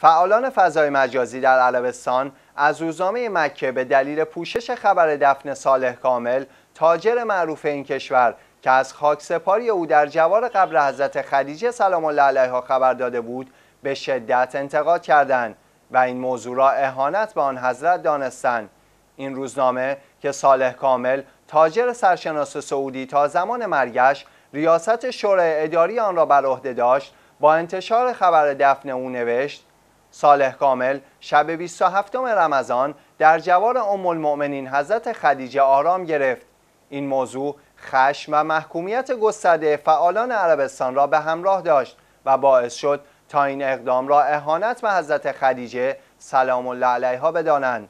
فعالان فضای مجازی در عربستان از روزنامه مکه به دلیل پوشش خبر دفن صالح کامل تاجر معروف این کشور که از خاک سپاری او در جوار قبر حضرت خدیجه سلام الله علیها خبر داده بود به شدت انتقاد کردند و این موضوع را اهانت به آن حضرت دانستند این روزنامه که صالح کامل تاجر سرشناس سعودی تا زمان مرگش ریاست شورای اداری آن را بر عهده داشت با انتشار خبر دفن او نوشت صالح کامل شب 27 رمضان در جوار ام المؤمنین حضرت خدیجه آرام گرفت این موضوع خشم و محکومیت گسترده فعالان عربستان را به همراه داشت و باعث شد تا این اقدام را اهانت به حضرت خدیجه سلام الله علیها بدانند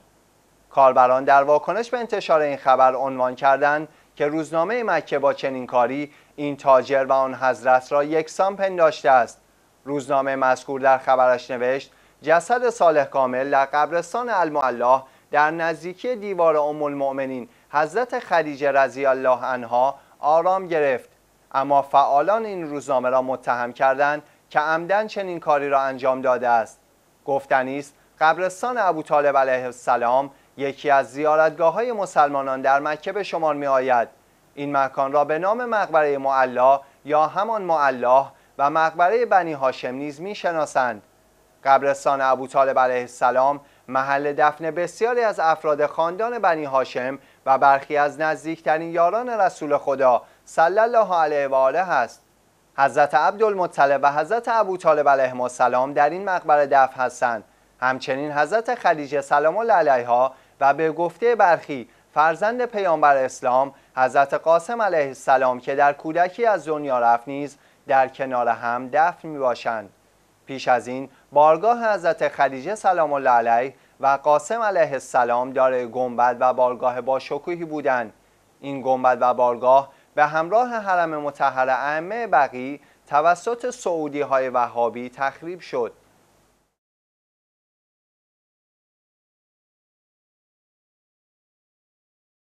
کاربران در واکنش به انتشار این خبر عنوان کردند که روزنامه مکه با چنین کاری این تاجر و آن حضرت را یکسان پنداشته است روزنامه مذکور در خبرش نوشت جسد صالح کامل در قبرستان المعلا در نزدیکی دیوار ام المؤمنین حضرت خدیجه رضی الله عنها آرام گرفت اما فعالان این روزنامه را متهم کردند که عمدن چنین کاری را انجام داده است گفتنی است قبرستان ابو طالب علیه السلام یکی از زیارتگاه های مسلمانان در مکه به شمار می آید این مکان را به نام مقبره معلا یا همان معلا و مقبره بنی هاشم نیز می شناسند قبرستان ابو طالب علیه السلام محل دفن بسیاری از افراد خاندان بنی هاشم و برخی از نزدیکترین یاران رسول خدا صلی الله علیه و آله است حضرت عبدالمطلب و حضرت ابو طالب علیه السلام در این مقبره دفن هستند همچنین حضرت خدیجه سلام الله علیها و به گفته برخی فرزند پیامبر اسلام حضرت قاسم علیه السلام که در کودکی از دنیا رفت نیز در کنار هم دفن می باشند پیش از این بارگاه حضرت خدیجه سلام الله علیه و قاسم علیه السلام داره گنبد و بارگاه با شکوهی بودند این گنبد و بارگاه به همراه حرم متحر ائمه بقی توسط سعودی های وهابی تخریب شد